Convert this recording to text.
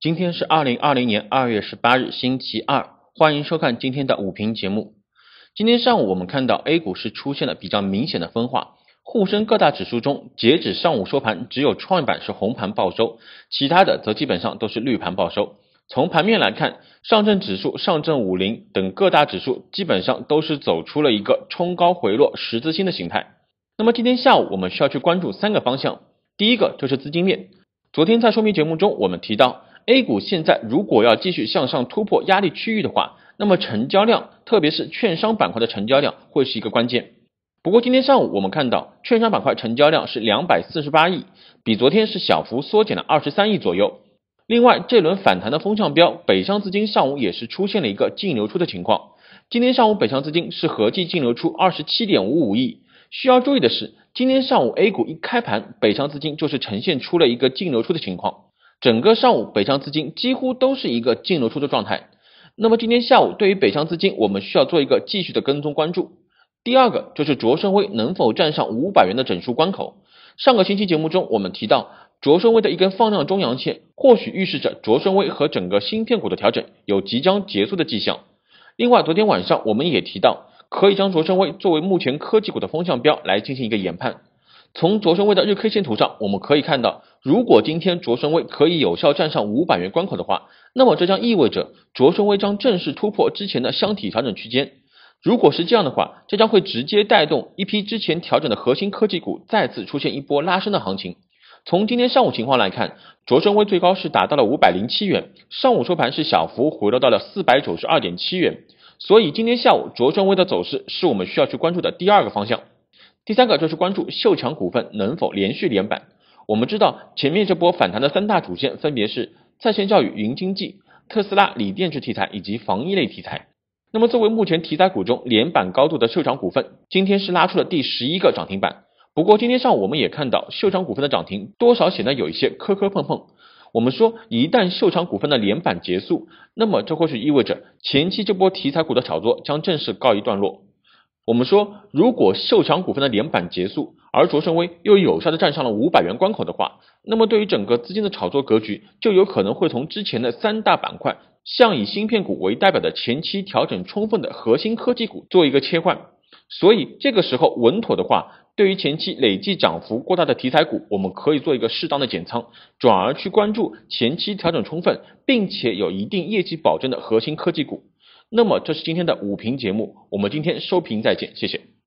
今天是二零二零年二月十八日，星期二。欢迎收看今天的午评节目。今天上午我们看到 A 股是出现了比较明显的分化，沪深各大指数中，截止上午收盘，只有创业板是红盘报收，其他的则基本上都是绿盘报收。从盘面来看，上证指数、上证五零等各大指数基本上都是走出了一个冲高回落十字星的形态。那么今天下午我们需要去关注三个方向，第一个就是资金面。昨天在说明节目中我们提到。A 股现在如果要继续向上突破压力区域的话，那么成交量，特别是券商板块的成交量会是一个关键。不过今天上午我们看到，券商板块成交量是两百四十八亿，比昨天是小幅缩减了二十三亿左右。另外，这轮反弹的风向标，北向资金上午也是出现了一个净流出的情况。今天上午北向资金是合计净流出二十七点五五亿。需要注意的是，今天上午 A 股一开盘，北向资金就是呈现出了一个净流出的情况。整个上午北向资金几乎都是一个净流出的状态。那么今天下午对于北向资金，我们需要做一个继续的跟踪关注。第二个就是卓胜威能否站上五百元的整数关口？上个星期节目中我们提到，卓胜威的一根放量中阳线，或许预示着卓胜威和整个芯片股的调整有即将结束的迹象。另外，昨天晚上我们也提到，可以将卓胜威作为目前科技股的风向标来进行一个研判。从卓胜威的日 K 线图上，我们可以看到，如果今天卓胜威可以有效站上五百元关口的话，那么这将意味着卓胜威将正式突破之前的箱体调整区间。如果是这样的话，这将会直接带动一批之前调整的核心科技股再次出现一波拉升的行情。从今天上午情况来看，卓胜威最高是达到了五百零七元，上午收盘是小幅回落到了四百九十二点七元。所以今天下午卓胜威的走势是我们需要去关注的第二个方向。第三个就是关注秀强股份能否连续连板。我们知道前面这波反弹的三大主线分别是在线教育、云经济、特斯拉、锂电池题材以及防疫类题材。那么作为目前题材股中连板高度的秀强股份，今天是拉出了第十一个涨停板。不过今天上午我们也看到秀强股份的涨停多少显得有一些磕磕碰碰。我们说一旦秀强股份的连板结束，那么这或许意味着前期这波题材股的炒作将正式告一段落。我们说，如果秀强股份的连板结束，而卓胜威又有效的站上了五百元关口的话，那么对于整个资金的炒作格局，就有可能会从之前的三大板块，向以芯片股为代表的前期调整充分的核心科技股做一个切换。所以这个时候稳妥的话，对于前期累计涨幅过大的题材股，我们可以做一个适当的减仓，转而去关注前期调整充分，并且有一定业绩保证的核心科技股。那么，这是今天的午评节目，我们今天收评再见，谢谢。